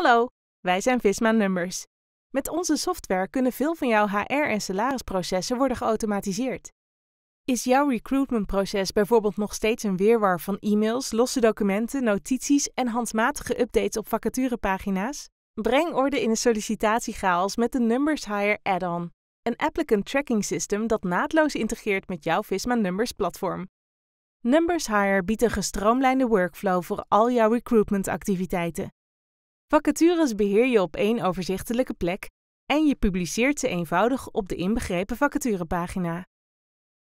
Hallo, wij zijn Visma Numbers. Met onze software kunnen veel van jouw HR- en salarisprocessen worden geautomatiseerd. Is jouw recruitmentproces bijvoorbeeld nog steeds een weerwar van e-mails, losse documenten, notities en handmatige updates op vacaturepagina's? Breng orde in de sollicitatiechaos met de Numbers Hire add-on, een applicant tracking system dat naadloos integreert met jouw Visma Numbers platform. Numbers Hire biedt een gestroomlijnde workflow voor al jouw recruitmentactiviteiten Vacatures beheer je op één overzichtelijke plek en je publiceert ze eenvoudig op de inbegrepen vacaturepagina.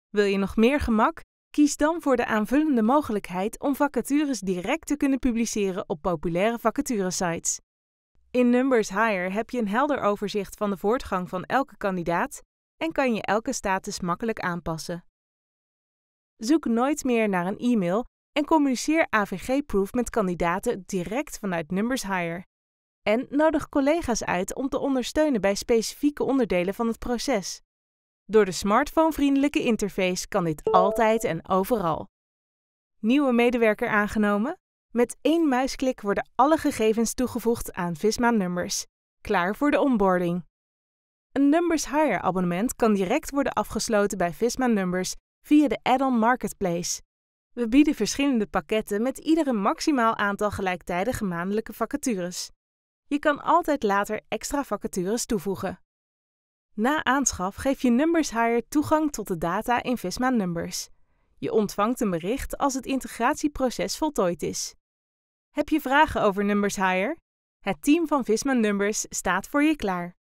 Wil je nog meer gemak? Kies dan voor de aanvullende mogelijkheid om vacatures direct te kunnen publiceren op populaire vacaturesites. In Numbers Hire heb je een helder overzicht van de voortgang van elke kandidaat en kan je elke status makkelijk aanpassen. Zoek nooit meer naar een e-mail en communiceer AVG-proof met kandidaten direct vanuit Numbers Hire. En nodig collega's uit om te ondersteunen bij specifieke onderdelen van het proces. Door de smartphone-vriendelijke interface kan dit altijd en overal. Nieuwe medewerker aangenomen? Met één muisklik worden alle gegevens toegevoegd aan Visma Numbers. Klaar voor de onboarding. Een Numbers Hire abonnement kan direct worden afgesloten bij Visma Numbers via de add-on Marketplace. We bieden verschillende pakketten met iedere maximaal aantal gelijktijdige maandelijke vacatures. Je kan altijd later extra vacatures toevoegen. Na aanschaf geef je Numbers Hire toegang tot de data in Visma Numbers. Je ontvangt een bericht als het integratieproces voltooid is. Heb je vragen over Numbers Hire? Het team van Visma Numbers staat voor je klaar.